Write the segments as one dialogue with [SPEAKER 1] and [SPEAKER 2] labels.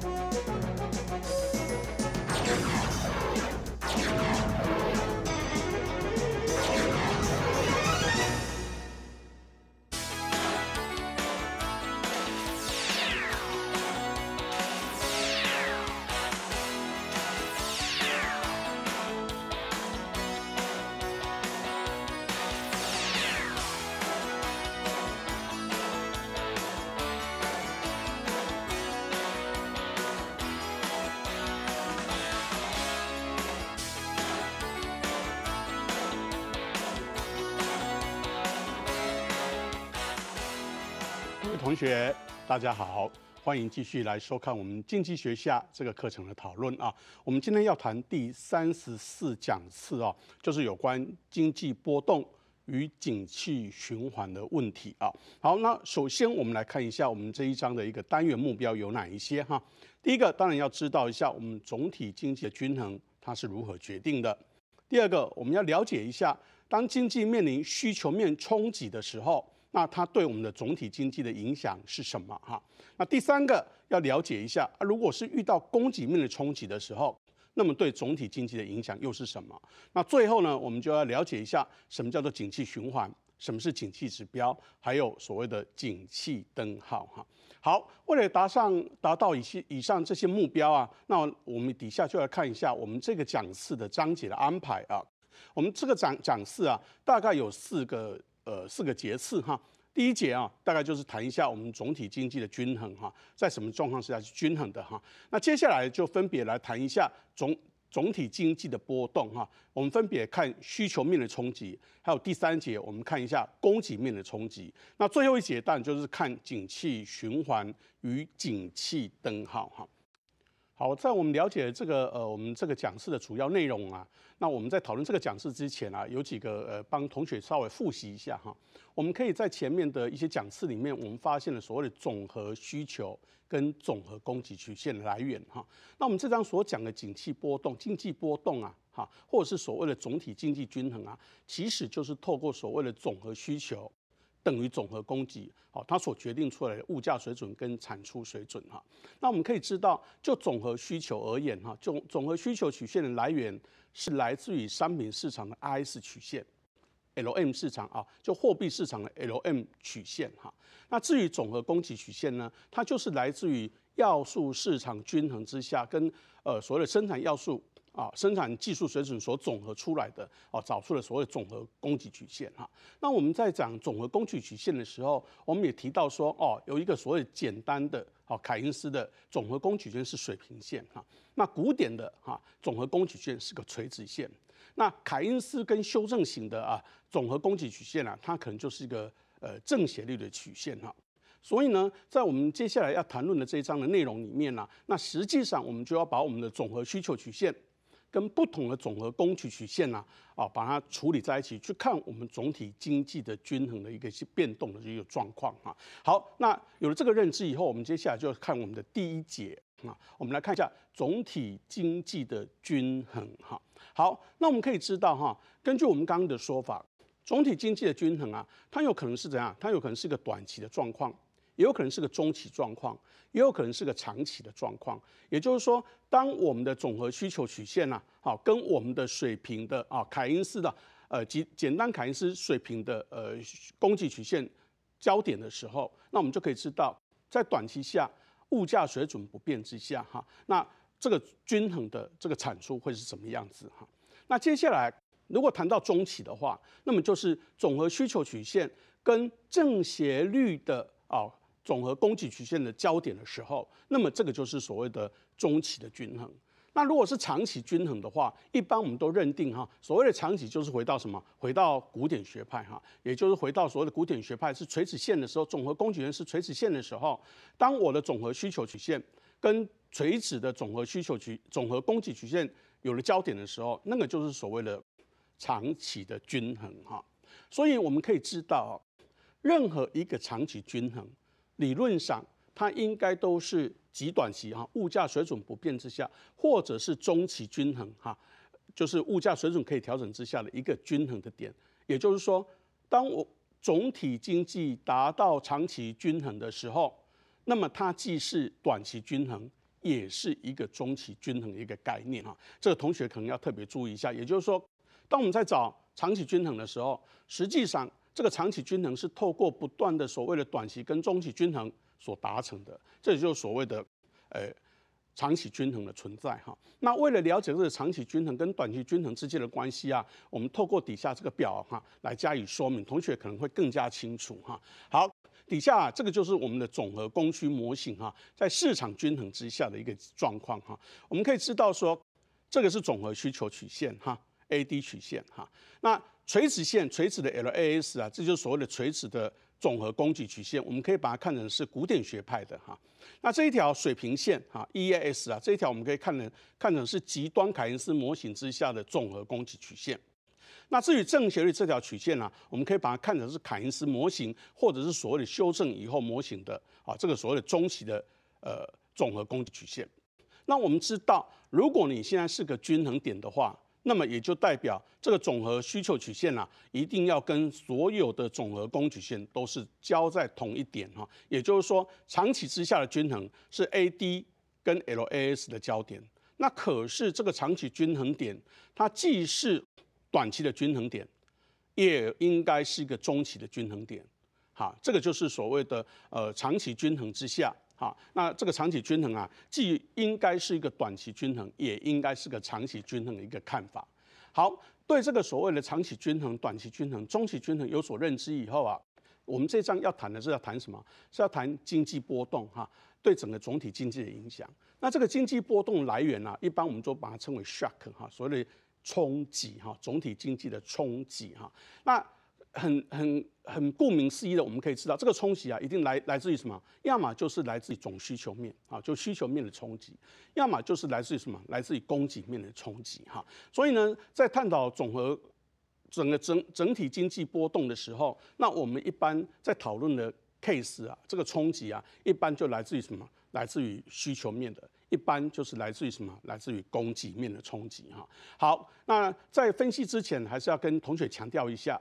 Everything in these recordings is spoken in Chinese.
[SPEAKER 1] Thank you. 学大家好，欢迎继续来收看我们经济学下这个课程的讨论啊。我们今天要谈第三十四讲次啊，就是有关经济波动与景气循环的问题啊。好，那首先我们来看一下我们这一章的一个单元目标有哪一些哈。第一个当然要知道一下我们总体经济的均衡它是如何决定的。第二个我们要了解一下当经济面临需求面冲击的时候。那它对我们的总体经济的影响是什么？哈，那第三个要了解一下，如果是遇到供给面的冲击的时候，那么对总体经济的影响又是什么？那最后呢，我们就要了解一下什么叫做景气循环，什么是景气指标，还有所谓的景气灯号。哈，好，为了达上达到以些以上这些目标啊，那我们底下就来看一下我们这个讲次的章节的安排啊，我们这个讲讲次啊，大概有四个。呃，四个节次哈，第一节啊，大概就是谈一下我们总体经济的均衡哈，在什么状况下是均衡的哈。那接下来就分别来谈一下总总体经济的波动哈。我们分别看需求面的冲击，还有第三节我们看一下供给面的冲击。那最后一节当然就是看景气循环与景气灯号哈。好，在我们了解这个呃，我们这个讲师的主要内容啊，那我们在讨论这个讲师之前啊，有几个呃，帮同学稍微复习一下哈。我们可以在前面的一些讲次里面，我们发现了所谓的总和需求跟总和供给曲线的来源哈。那我们这张所讲的景气波动、经济波动啊，哈，或者是所谓的总体经济均衡啊，其实就是透过所谓的总和需求。等于总和供给，好，它所决定出来的物价水准跟产出水准哈。那我们可以知道，就总和需求而言哈，总总和需求曲线的来源是来自于商品市场的 IS 曲线，LM 市场啊，就货币市场的 LM 曲线哈。那至于总和供给曲线呢，它就是来自于要素市场均衡之下跟呃所谓的生产要素。啊，生产技术水准所总和出来的啊，找出的所谓总和供给曲线哈。那我们在讲总和供给曲线的时候，我们也提到说，哦，有一个所谓简单的啊，凯恩斯的总和供给曲线是水平线哈。那古典的哈，总和供给曲线是个垂直线。那凯恩斯跟修正型的啊，总和供给曲线啊，它可能就是一个呃正斜率的曲线哈。所以呢，在我们接下来要谈论的这一章的内容里面呢，那实际上我们就要把我们的总和需求曲线。跟不同的总和供取曲线呢，啊，把它处理在一起，去看我们总体经济的均衡的一个变动的一个状况啊。好，那有了这个认知以后，我们接下来就要看我们的第一节啊，我们来看一下总体经济的均衡哈。好，那我们可以知道哈，根据我们刚刚的说法，总体经济的均衡啊，它有可能是怎样？它有可能是一个短期的状况。也有可能是个中期状况，也有可能是个长期的状况。也就是说，当我们的总和需求曲线呢，好，跟我们的水平的啊凯恩斯的呃简简单凯恩斯水平的呃供给曲线交点的时候，那我们就可以知道，在短期下物价水准不变之下，哈，那这个均衡的这个产出会是什么样子哈？那接下来如果谈到中期的话，那么就是总和需求曲线跟正斜率的啊。总和供给曲线的交点的时候，那么这个就是所谓的中期的均衡。那如果是长期均衡的话，一般我们都认定哈，所谓的长期就是回到什么？回到古典学派哈，也就是回到所谓的古典学派是垂直线的时候，总和供给源是垂直线的时候，当我的总和需求曲线跟垂直的总和需求曲总和供给曲线有了交点的时候，那个就是所谓的长期的均衡哈。所以我们可以知道任何一个长期均衡。理论上，它应该都是极短期哈，物价水准不变之下，或者是中期均衡哈，就是物价水准可以调整之下的一个均衡的点。也就是说，当我总体经济达到长期均衡的时候，那么它既是短期均衡，也是一个中期均衡的一个概念哈。这个同学可能要特别注意一下。也就是说，当我们在找长期均衡的时候，实际上。这个长期均衡是透过不断的所谓的短期跟中期均衡所达成的，这也就是所谓的，呃，长期均衡的存在哈。那为了了解这个长期均衡跟短期均衡之间的关系啊，我们透过底下这个表哈来加以说明，同学可能会更加清楚哈。好，底下这个就是我们的总和供需模型哈，在市场均衡之下的一个状况哈。我们可以知道说，这个是总和需求曲线哈。A D 曲线哈，那垂直线垂直的 L A S 啊，这就是所谓的垂直的总和供给曲线，我们可以把它看成是古典学派的哈。那这一条水平线哈 E A S 啊，这一条我们可以看成看成是极端凯恩斯模型之下的总和供给曲线。那至于正斜率这条曲线呢，我们可以把它看成是凯恩斯模型或者是所谓的修正以后模型的啊，这个所谓的中期的呃总和供给曲线。那我们知道，如果你现在是个均衡点的话。那么也就代表这个总和需求曲线呢，一定要跟所有的总和供曲线都是交在同一点哈。也就是说，长期之下的均衡是 AD 跟 LAS 的交点。那可是这个长期均衡点，它既是短期的均衡点，也应该是一个中期的均衡点。哈，这个就是所谓的呃长期均衡之下。好，那这个长期均衡啊，既应该是一个短期均衡，也应该是个长期均衡的一个看法。好，对这个所谓的长期均衡、短期均衡、中期均衡有所认知以后啊，我们这章要谈的是要谈什么？是要谈经济波动哈，对整个总体经济的影响。那这个经济波动来源呢，一般我们都把它称为 shock 哈，所谓的冲击哈，总体经济的冲击哈。那很很很顾名思义的，我们可以知道这个冲击啊，一定来来自于什么？要么就是来自于总需求面啊，就需求面的冲击；要么就是来自于什么？来自于供给面的冲击哈。所以呢，在探讨总和整个整整体经济波动的时候，那我们一般在讨论的 case 啊，这个冲击啊，一般就来自于什么？来自于需求面的；一般就是来自于什么？来自于供给面的冲击哈。好，那在分析之前，还是要跟同学强调一下。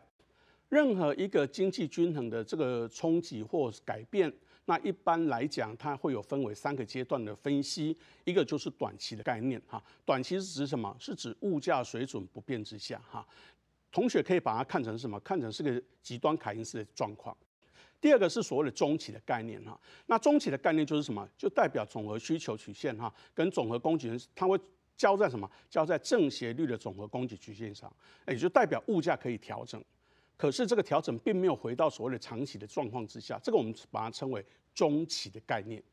[SPEAKER 1] 任何一个经济均衡的这个冲击或改变，那一般来讲，它会有分为三个阶段的分析。一个就是短期的概念，哈，短期是指什么？是指物价水准不变之下，哈，同学可以把它看成什么？看成是个极端凯恩斯的状况。第二个是所谓的中期的概念，哈，那中期的概念就是什么？就代表总和需求曲线，哈，跟总和供给它会交在什么？交在正斜率的总和供给曲线上，也就代表物价可以调整。可是这个调整并没有回到所谓的长期的状况之下，这个我们把它称为中期的概念。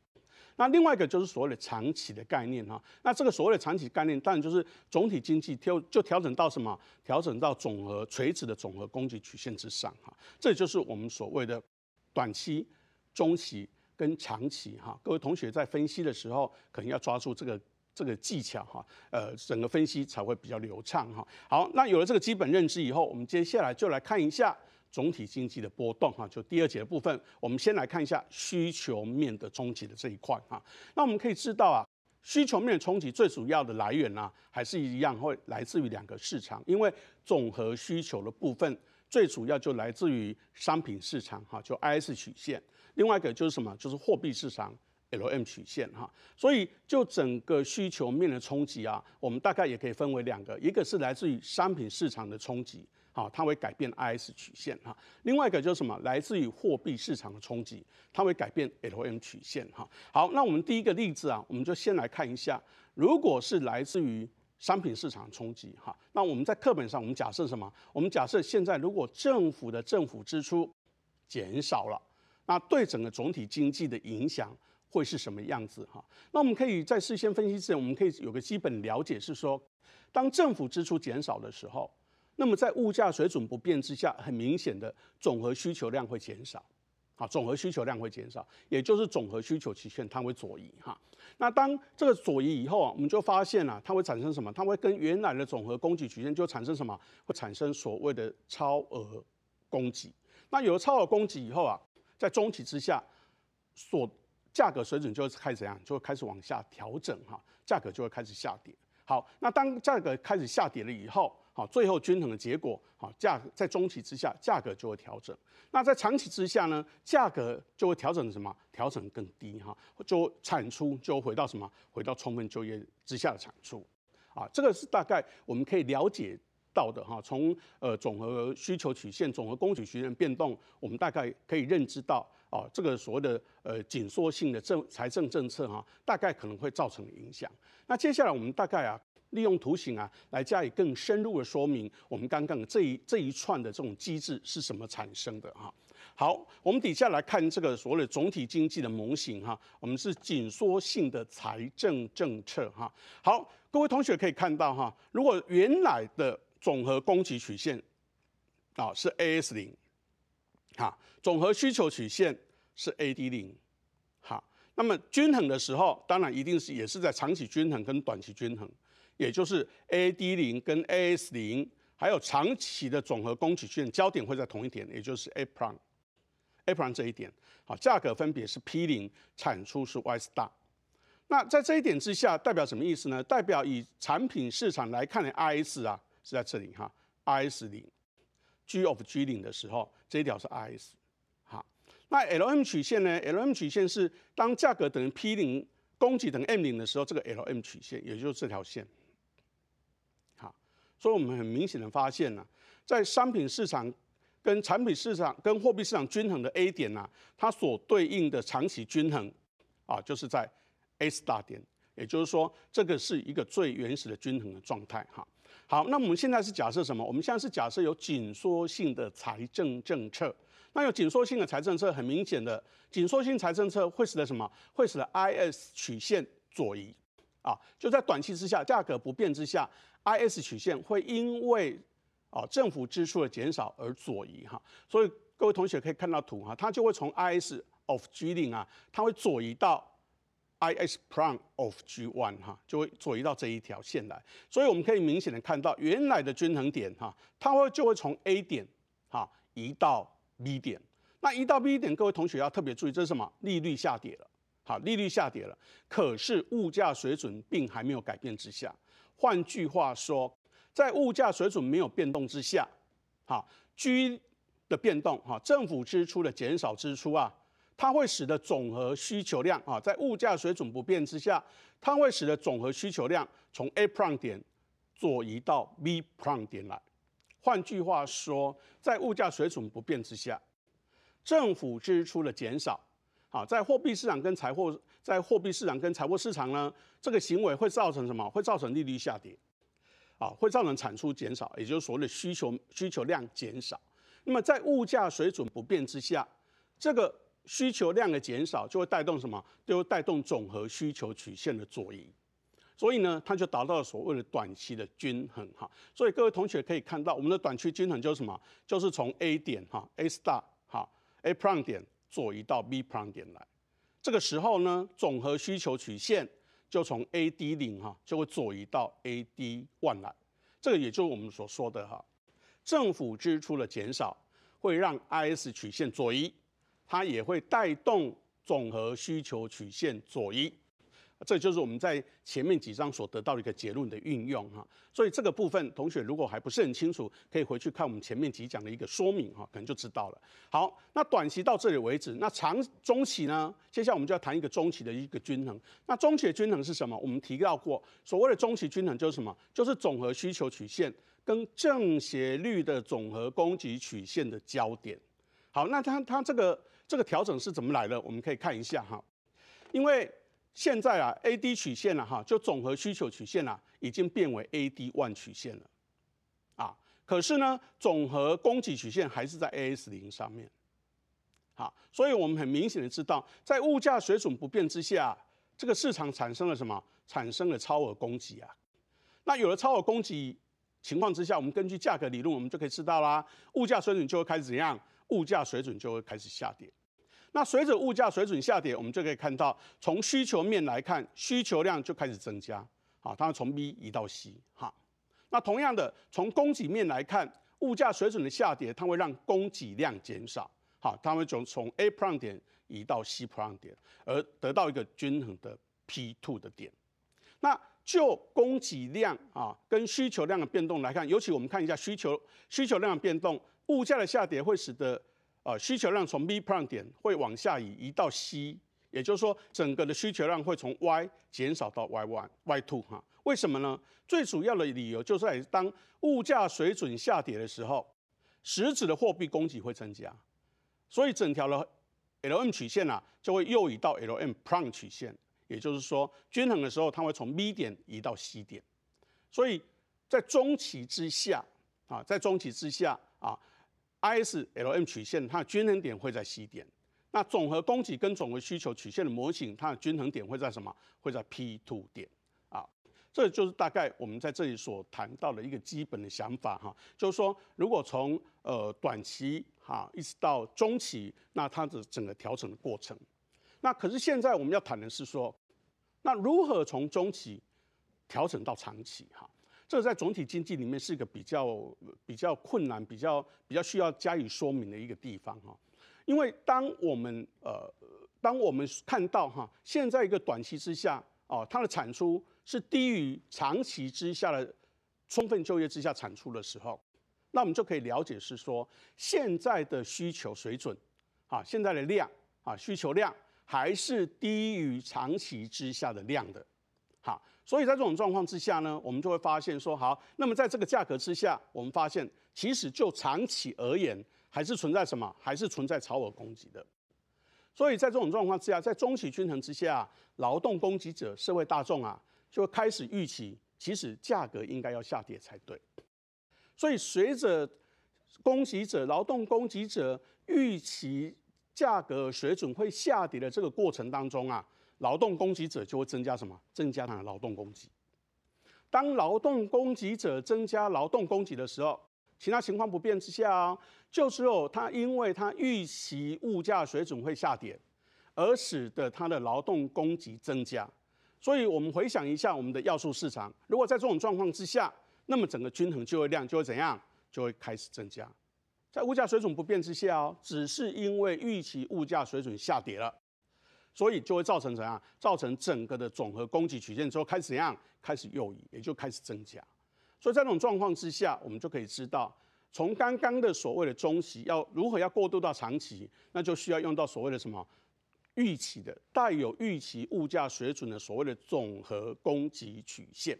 [SPEAKER 1] 那另外一个就是所谓的长期的概念哈，那这个所谓的长期概念当然就是总体经济调就调整到什么？调整到总和垂直的总和供给曲线之上哈，这就是我们所谓的短期、中期跟长期哈。各位同学在分析的时候，可能要抓住这个。这个技巧哈，呃，整个分析才会比较流畅哈。好，那有了这个基本认知以后，我们接下来就来看一下总体经济的波动哈。就第二节的部分，我们先来看一下需求面的冲击的这一块哈。那我们可以知道啊，需求面的冲击最主要的来源呢，还是一样会来自于两个市场，因为总和需求的部分最主要就来自于商品市场哈，就 IS 曲线。另外一个就是什么？就是货币市场。LM 曲线哈，所以就整个需求面的冲击啊，我们大概也可以分为两个，一个是来自于商品市场的冲击，好，它会改变 IS 曲线哈；另外一个就是什么，来自于货币市场的冲击，它会改变 LM 曲线哈。好，那我们第一个例子啊，我们就先来看一下，如果是来自于商品市场冲击哈，那我们在课本上我们假设什么？我们假设现在如果政府的政府支出减少了，那对整个总体经济的影响。会是什么样子哈？那我们可以在事先分析之前，我们可以有个基本了解，是说，当政府支出减少的时候，那么在物价水准不变之下，很明显的总和需求量会减少，好，总和需求量会减少，也就是总和需求曲线它会左移哈。那当这个左移以后啊，我们就发现了它会产生什么？它会跟原来的总和供给曲线就产生什么？会产生所谓的超额供给。那有了超额供给以后啊，在中期之下所价格水准就开始怎样，就开始往下调整哈，价格就会开始下跌。好，那当价格开始下跌了以后，好，最后均衡的结果，好，价在中期之下，价格就会调整。那在长期之下呢，价格就会调整什么？调整更低哈，就产出就回到什么？回到充分就业之下的产出。啊，这个是大概我们可以了解到的哈。从呃总和需求曲线、总和供给曲线变动，我们大概可以认知到。哦，这个所谓的呃紧缩性的政财政政策哈，大概可能会造成影响。那接下来我们大概啊，利用图形啊来加以更深入的说明，我们刚刚这一这一串的这种机制是什么产生的哈？好，我们底下来看这个所谓的总体经济的模型哈，我们是紧缩性的财政政策哈。好，各位同学可以看到哈，如果原来的总和供给曲线啊是 AS 零哈，总和需求曲线。是 AD 零，好，那么均衡的时候，当然一定是也是在长期均衡跟短期均衡，也就是 AD 零跟 AS 零，还有长期的总和供给线交点会在同一点，也就是 A p o i n e a p o i n e 这一点，好，价格分别是 P 零，产出是 Y star，那在这一点之下代表什么意思呢？代表以产品市场来看的 IS 啊是在这里哈，IS 零，G of G 零的时候，这一条是 IS。那 LM 曲线呢？LM 曲线是当价格等于 P 零，供给等于 M 零的时候，这个 LM 曲线，也就是这条线。好，所以我们很明显的发现呢，在商品市场、跟产品市场、跟货币市场均衡的 A 点呢，它所对应的长期均衡啊，就是在 A* 大点，也就是说，这个是一个最原始的均衡的状态。哈，好，那我们现在是假设什么？我们现在是假设有紧缩性的财政政策。那有紧缩性的财政策，很明显的，紧缩性财政策会使得什么？会使得 IS 曲线左移，啊，就在短期之下，价格不变之下，IS 曲线会因为啊政府支出的减少而左移哈。所以各位同学可以看到图哈，它就会从 IS of G 零啊，它会左移到 IS prime of G one 哈，就会左移到这一条线来。所以我们可以明显的看到，原来的均衡点哈，它会就会从 A 点哈移到。B 点，那一到 B 点，各位同学要特别注意，这是什么？利率下跌了，好，利率下跌了，可是物价水准并还没有改变之下。换句话说，在物价水准没有变动之下，好 G 的变动，哈，政府支出的减少支出啊，它会使得总和需求量啊，在物价水准不变之下，它会使得总和需求量从 A p r o n e 点，左移到 B p r o n e 点来。换句话说，在物价水准不变之下，政府支出的减少，好，在货币市场跟财货在货币市场跟财货市场呢，这个行为会造成什么？会造成利率下跌，啊，会造成产出减少，也就是所谓的需求需求量减少。那么，在物价水准不变之下，这个需求量的减少就会带动什么？就会带动总和需求曲线的左移。所以呢，它就达到了所谓的短期的均衡哈。所以各位同学可以看到，我们的短期均衡就是什么？就是从 A 点哈，A* star 哈，A* prime 点左移到 B* prime 点来。这个时候呢，总和需求曲线就从 AD 零哈，就会左移到 AD one 来。这个也就是我们所说的哈，政府支出的减少会让 IS 曲线左移，它也会带动总和需求曲线左移。这就是我们在前面几章所得到的一个结论的运用哈，所以这个部分同学如果还不是很清楚，可以回去看我们前面几讲的一个说明哈，可能就知道了。好，那短期到这里为止，那长中期呢？接下来我们就要谈一个中期的一个均衡。那中期的均衡是什么？我们提到过，所谓的中期均衡就是什么？就是总和需求曲线跟正斜率的总和供给曲线的交点。好，那它它这个这个调整是怎么来的？我们可以看一下哈，因为现在啊，AD 曲线了哈，就总和需求曲线啊，已经变为 AD 万曲线了，啊，可是呢，总和供给曲线还是在 AS 零上面，好，所以我们很明显的知道，在物价水准不变之下，这个市场产生了什么？产生了超额供给啊。那有了超额供给情况之下，我们根据价格理论，我们就可以知道啦，物价水准就会开始怎样？物价水准就会开始下跌。那随着物价水准下跌，我们就可以看到，从需求面来看，需求量就开始增加，好，它从 B 移到 C 哈。那同样的，从供给面来看，物价水准的下跌，它会让供给量减少，好，它会从从 A P 点移到 C P 点，而得到一个均衡的 P two 的点。那就供给量啊跟需求量的变动来看，尤其我们看一下需求需求量的变动，物价的下跌会使得。啊，需求量从 B 平点会往下移移到 C，也就是说，整个的需求量会从 Y 减少到 Y one、Y two 哈？为什么呢？最主要的理由就是当物价水准下跌的时候，实质的货币供给会增加，所以整条的 LM 曲线呢就会右移到 LM 平曲线，也就是说，均衡的时候，它会从 B 点移到 C 点。所以在中期之下啊，在中期之下啊。IS-LM 曲线它的均衡点会在 C 点，那总和供给跟总和需求曲线的模型它的均衡点会在什么？会在 p two 点啊，这就是大概我们在这里所谈到的一个基本的想法哈，就是说如果从呃短期哈一直到中期，那它的整个调整的过程，那可是现在我们要谈的是说，那如何从中期调整到长期哈？这在总体经济里面是一个比较比较困难、比较比较需要加以说明的一个地方哈，因为当我们呃当我们看到哈现在一个短期之下啊它的产出是低于长期之下的充分就业之下产出的时候，那我们就可以了解是说现在的需求水准啊现在的量啊需求量还是低于长期之下的量的。好，所以在这种状况之下呢，我们就会发现说，好，那么在这个价格之下，我们发现其实就长期而言，还是存在什么？还是存在超额供给的。所以在这种状况之下，在中期均衡之下，劳动供给者、社会大众啊，就开始预期，其实价格应该要下跌才对。所以随着供给者、劳动供给者预期价格水准会下跌的这个过程当中啊。劳动供给者就会增加什么？增加他的劳动供给。当劳动供给者增加劳动供给的时候，其他情况不变之下啊，就只有他因为他预期物价水准会下跌，而使得他的劳动供给增加。所以我们回想一下我们的要素市场，如果在这种状况之下，那么整个均衡就业量就会怎样？就会开始增加。在物价水准不变之下哦，只是因为预期物价水准下跌了。所以就会造成怎样？造成整个的总和供给曲线之后开始怎样？开始右移，也就开始增加。所以在这种状况之下，我们就可以知道，从刚刚的所谓的中期要如何要过渡到长期，那就需要用到所谓的什么预期的带有预期物价水准的所谓的总和供给曲线。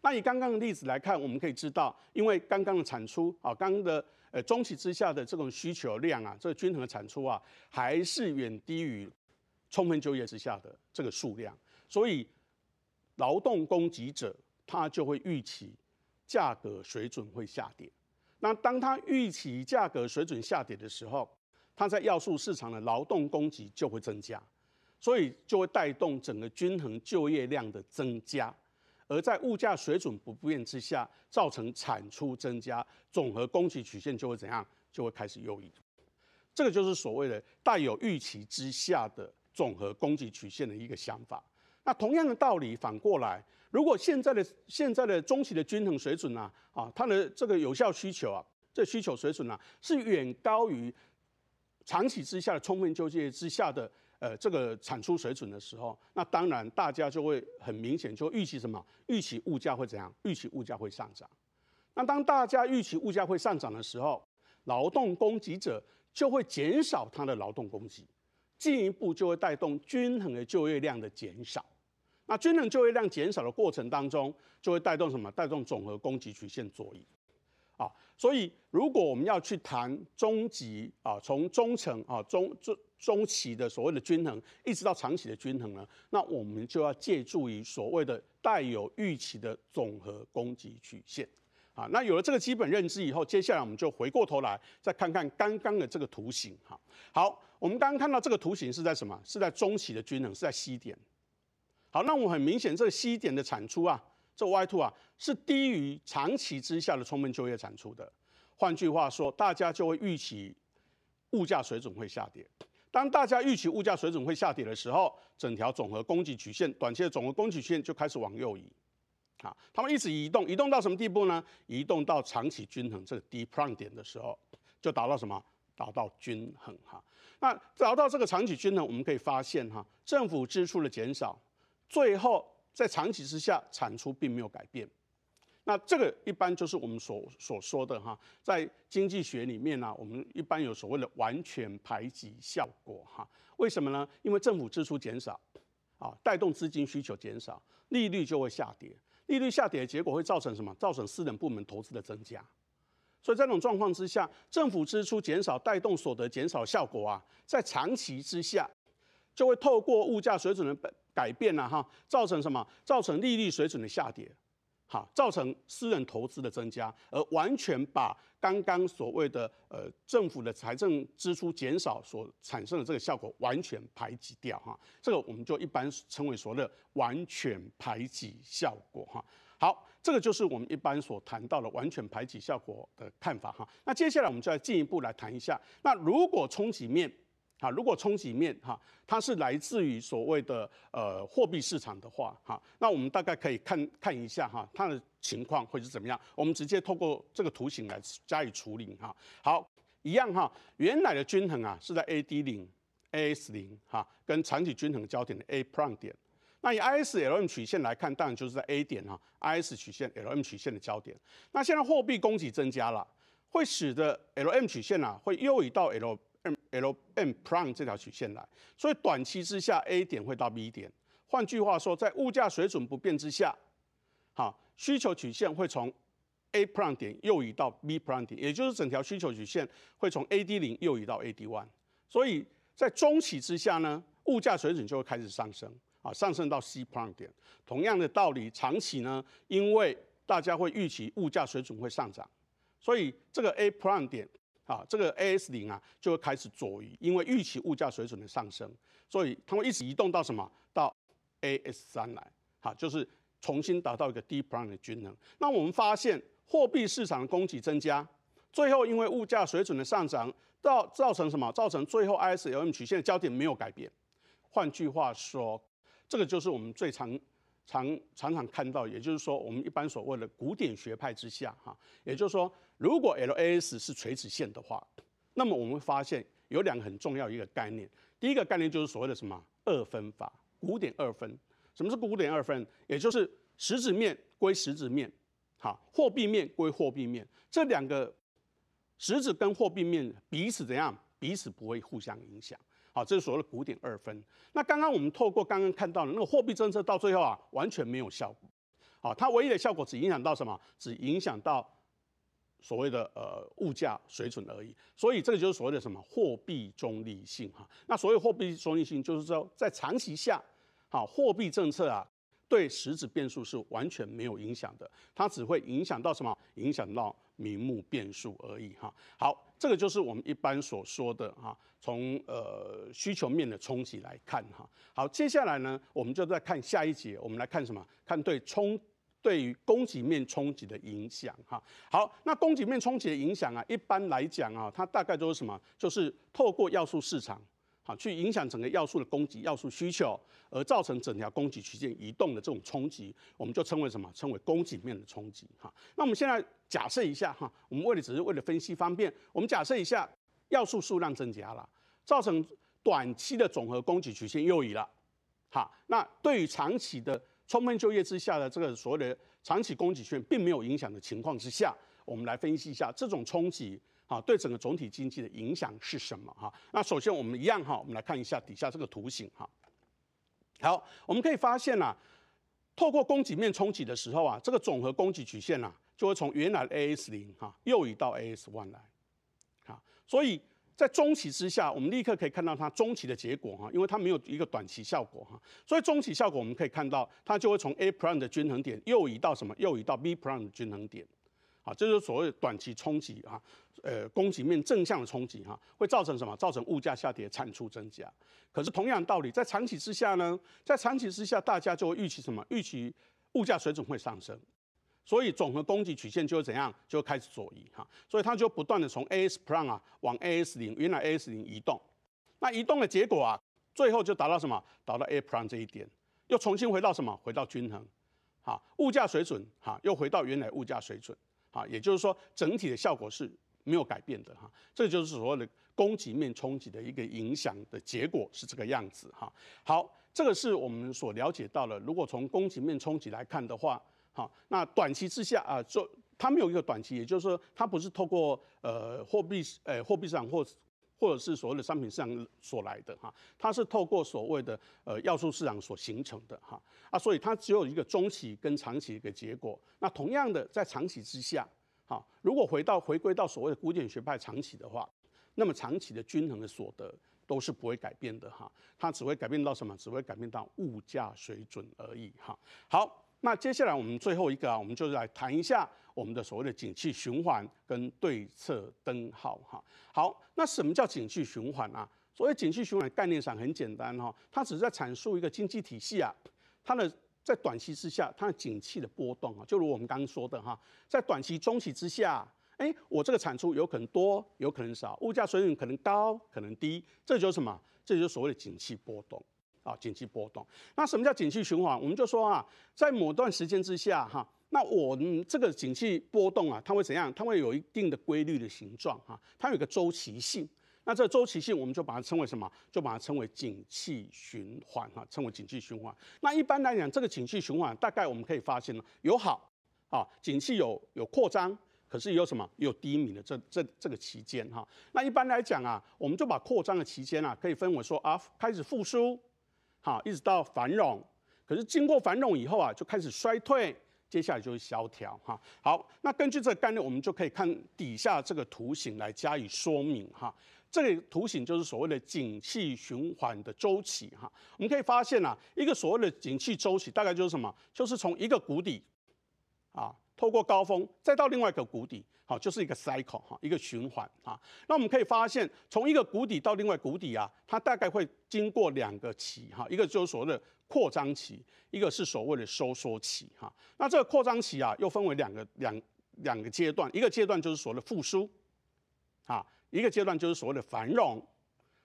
[SPEAKER 1] 那以刚刚的例子来看，我们可以知道，因为刚刚的产出啊，刚刚的呃中期之下的这种需求量啊，这个均衡的产出啊，还是远低于。充分就业之下的这个数量，所以劳动供给者他就会预期价格水准会下跌。那当他预期价格水准下跌的时候，他在要素市场的劳动供给就会增加，所以就会带动整个均衡就业量的增加。而在物价水准不变之下，造成产出增加，总和供给曲线就会怎样？就会开始右移。这个就是所谓的带有预期之下的。总和供给曲线的一个想法。那同样的道理，反过来，如果现在的现在的中期的均衡水准啊，啊，它的这个有效需求啊，这需求水准啊，是远高于长期之下的充分就业之下的呃这个产出水准的时候，那当然大家就会很明显就预期什么？预期物价会怎样？预期物价会上涨。那当大家预期物价会上涨的时候，劳动供给者就会减少他的劳动供给。进一步就会带动均衡的就业量的减少，那均衡就业量减少的过程当中，就会带动什么？带动总和供给曲线左移，啊，所以如果我们要去谈中级啊，从中层啊中中中期的所谓的均衡，一直到长期的均衡呢，那我们就要借助于所谓的带有预期的总和供给曲线。啊，那有了这个基本认知以后，接下来我们就回过头来再看看刚刚的这个图形，哈。好，我们刚刚看到这个图形是在什么？是在中期的均衡，是在 C 点。好，那我们很明显，这个 C 点的产出啊，这 y two 啊，是低于长期之下的充分就业产出的。换句话说，大家就会预期物价水准会下跌。当大家预期物价水准会下跌的时候，整条总和供给曲线，短期的总和供给曲线就开始往右移。啊，他们一直移动，移动到什么地步呢？移动到长期均衡这个 D P R 点的时候，就达到什么？达到均衡哈。那达到这个长期均衡，我们可以发现哈，政府支出的减少，最后在长期之下产出并没有改变。那这个一般就是我们所所说的哈，在经济学里面呢，我们一般有所谓的完全排挤效果哈。为什么呢？因为政府支出减少，啊，带动资金需求减少，利率就会下跌。利率下跌的结果会造成什么？造成私人部门投资的增加。所以在这种状况之下，政府支出减少，带动所得减少，效果啊，在长期之下，就会透过物价水准的改变啊，哈，造成什么？造成利率水准的下跌。好，造成私人投资的增加，而完全把刚刚所谓的呃政府的财政支出减少所产生的这个效果完全排挤掉哈，这个我们就一般称为所谓的完全排挤效果哈。好，这个就是我们一般所谈到的完全排挤效果的看法哈。那接下来我们就要进一步来谈一下，那如果冲击面。啊，如果冲击面哈，它是来自于所谓的呃货币市场的话哈，那我们大概可以看看一下哈它的情况会是怎么样。我们直接透过这个图形来加以处理哈。好，一样哈，原来的均衡啊是在 AD 零、AS 零哈跟长期均衡交点的 A* 点。那以 IS-LM 曲线来看，当然就是在 A 点哈，IS 曲线、LM 曲线的交点。那现在货币供给增加了，会使得 LM 曲线啊会右移到 L。M L M Prong 这条曲线来，所以短期之下 A 点会到 B 点。换句话说，在物价水准不变之下，哈，需求曲线会从 A Prong 点右移到 B Prong 点，也就是整条需求曲线会从 A D 零右移到 A D one。所以，在中期之下呢，物价水准就会开始上升，啊，上升到 C Prong 点。同样的道理，长期呢，因为大家会预期物价水准会上涨，所以这个 A Prong 点。啊，这个 AS 零啊就会开始左移，因为预期物价水准的上升，所以它会一直移动到什么？到 AS 三来，好，就是重新达到一个低通 e 的均衡。那我们发现货币市场供给增加，最后因为物价水准的上涨，到造成什么？造成最后 ISLM 曲线的焦点没有改变。换句话说，这个就是我们最常。常常常看到，也就是说，我们一般所谓的古典学派之下，哈，也就是说，如果 LAS 是垂直线的话，那么我们发现有两个很重要一个概念。第一个概念就是所谓的什么二分法，古典二分。什么是古典二分？也就是实质面归实质面，好，货币面归货币面，这两个实质跟货币面彼此怎样？彼此不会互相影响。好，这是所谓的古典二分。那刚刚我们透过刚刚看到的那个货币政策到最后啊，完全没有效果。好，它唯一的效果只影响到什么？只影响到所谓的呃物价水准而已。所以这个就是所谓的什么货币中立性哈。那所谓货币中立性就是说，在长期下，好货币政策啊对实质变数是完全没有影响的，它只会影响到什么？影响到。名目变数而已哈，好，这个就是我们一般所说的哈，从呃需求面的冲击来看哈，好，接下来呢，我们就再看下一节，我们来看什么？看对冲对于供给面冲击的影响哈，好，那供给面冲击的影响啊，一般来讲啊，它大概都是什么？就是透过要素市场。好，去影响整个要素的供给、要素需求，而造成整条供给曲线移动的这种冲击，我们就称为什么？称为供给面的冲击。哈，那我们现在假设一下哈，我们为了只是为了分析方便，我们假设一下要素数量增加了，造成短期的总和供给曲线右移了。哈，那对于长期的充分就业之下的这个所谓的长期供给圈线并没有影响的情况之下，我们来分析一下这种冲击。啊，对整个总体经济的影响是什么？哈，那首先我们一样哈，我们来看一下底下这个图形哈。好，我们可以发现啊，透过供给面冲击的时候啊，这个总和供给曲线啊，就会从原来 AS 零哈，右移到 AS one 来。哈，所以在中期之下，我们立刻可以看到它中期的结果哈，因为它没有一个短期效果哈，所以中期效果我们可以看到，它就会从 A prime 的均衡点右移到什么？右移到 B prime 的均衡点。啊，就是所谓短期冲击啊，呃，供给面正向的冲击哈，会造成什么？造成物价下跌，产出增加。可是同样道理，在长期之下呢，在长期之下，大家就会预期什么？预期物价水准会上升，所以总和供给曲线就会怎样？就会开始左移哈，所以它就不断的从 AS p l u n 啊往 AS 零，原来 AS 零移动。那移动的结果啊，最后就达到什么？达到 AS p l u n 这一点，又重新回到什么？回到均衡，好，物价水准哈，又回到原来物价水准。啊，也就是说，整体的效果是没有改变的哈，这就是所谓的供给面冲击的一个影响的结果是这个样子哈。好，这个是我们所了解到的。如果从供给面冲击来看的话，哈，那短期之下啊，就它没有一个短期，也就是说，它不是透过呃货币呃货币市场或。或者是所谓的商品市场所来的哈，它是透过所谓的呃要素市场所形成的哈啊，所以它只有一个中期跟长期一个结果。那同样的，在长期之下，哈，如果回到回归到所谓的古典学派长期的话，那么长期的均衡的所得都是不会改变的哈，它只会改变到什么？只会改变到物价水准而已哈。好，那接下来我们最后一个啊，我们就来谈一下。我们的所谓的景气循环跟对策灯号哈，好，那什么叫景气循环啊？所谓景气循环概念上很简单哈，它只是在阐述一个经济体系啊，它的在短期之下，它景气的波动啊，就如我们刚刚说的哈，在短期、中期之下，哎，我这个产出有可能多，有可能少，物价水准可能高，可能低，这就是什么？这就是所谓的景气波动啊，景气波动。那什么叫景气循环？我们就说啊，在某段时间之下哈。那我们这个景气波动啊，它会怎样？它会有一定的规律的形状哈，它有一个周期性。那这周期性我们就把它称为什么？就把它称为景气循环哈，称为景气循环。那一般来讲，这个景气循环大概我们可以发现呢，有好啊，景气有有扩张，可是有什么？有低迷的这这这个期间哈。那一般来讲啊，我们就把扩张的期间啊，可以分为说啊，开始复苏，好，一直到繁荣。可是经过繁荣以后啊，就开始衰退。接下来就会萧条哈。好，那根据这个概念，我们就可以看底下这个图形来加以说明哈。这个图形就是所谓的景气循环的周期哈。我们可以发现啊，一个所谓的景气周期大概就是什么？就是从一个谷底啊，透过高峰，再到另外一个谷底，好，就是一个 cycle 哈，一个循环啊。那我们可以发现，从一个谷底到另外谷底啊，它大概会经过两个期哈，一个就是所谓的。扩张期，一个是所谓的收缩期，哈。那这个扩张期啊，又分为两个两两个阶段，一个阶段就是所谓的复苏，啊，一个阶段就是所谓的繁荣，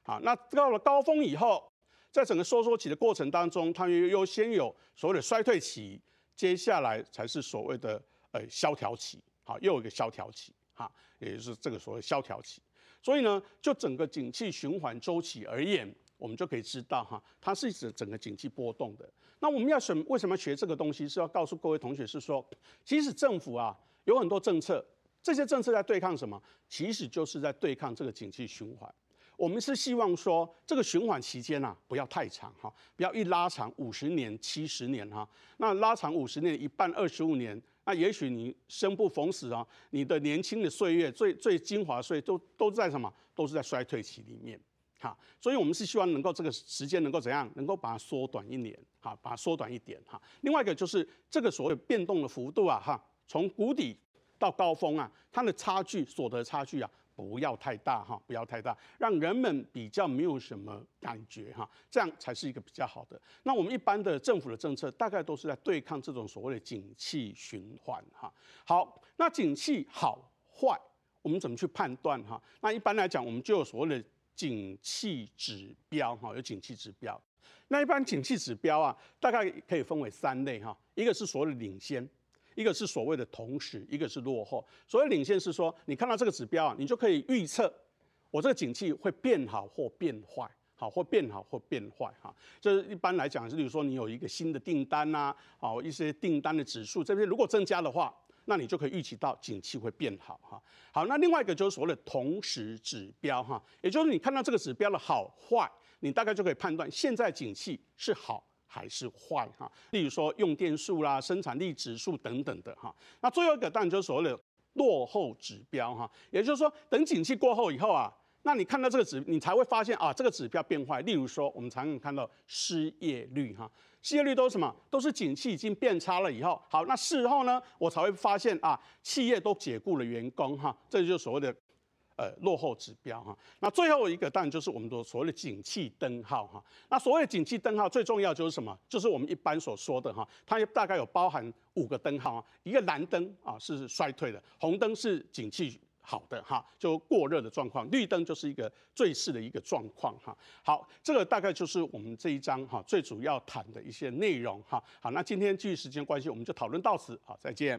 [SPEAKER 1] 啊。那到了高峰以后，在整个收缩期的过程当中，它又又先有所谓的衰退期，接下来才是所谓的呃萧条期，好，又有一个萧条期，哈，也就是这个所谓萧条期。所以呢，就整个景气循环周期而言。我们就可以知道哈，它是指整个经济波动的。那我们要什为什么学这个东西？是要告诉各位同学是说，其实政府啊有很多政策，这些政策在对抗什么？其实就是在对抗这个经济循环。我们是希望说，这个循环期间啊不要太长哈，不要一拉长五十年、七十年哈。那拉长五十年一半、二十五年，那也许你生不逢时啊，你的年轻的岁月最最精华岁月都都在什么？都是在衰退期里面。哈，所以我们是希望能够这个时间能够怎样，能够把它缩短一年，哈，把它缩短一点，哈。另外一个就是这个所谓变动的幅度啊，哈，从谷底到高峰啊，它的差距，所得差距啊，不要太大，哈，不要太大，让人们比较没有什么感觉，哈，这样才是一个比较好的。那我们一般的政府的政策大概都是在对抗这种所谓的景气循环，哈。好，那景气好坏我们怎么去判断，哈？那一般来讲我们就有所谓的。景气指标哈，有景气指标。那一般景气指标啊，大概可以分为三类哈。一个是所谓的领先，一个是所谓的同时，一个是落后。所谓领先是说，你看到这个指标啊，你就可以预测我这个景气会变好或变坏，好或变好或变坏哈。就是一般来讲，是比如说你有一个新的订单呐，好一些订单的指数这些如果增加的话。那你就可以预期到景气会变好哈。好，那另外一个就是所谓的同时指标哈，也就是你看到这个指标的好坏，你大概就可以判断现在景气是好还是坏哈。例如说用电数啦、生产力指数等等的哈。那最后一个当然就是所谓的落后指标哈，也就是说等景气过后以后啊，那你看到这个指，你才会发现啊这个指标变坏。例如说我们常常看到失业率哈。失业率都是什么？都是景气已经变差了以后，好，那事后呢，我才会发现啊，企业都解雇了员工哈，这就是所谓的，呃，落后指标哈。那最后一个当然就是我们的所谓的景气灯号哈。那所谓景气灯号最重要就是什么？就是我们一般所说的哈，它大概有包含五个灯号啊，一个蓝灯啊是衰退的，红灯是景气。好的哈，就过热的状况，绿灯就是一个最适的一个状况哈。好，这个大概就是我们这一章哈最主要谈的一些内容哈。好，那今天基于时间关系，我们就讨论到此，好，再见。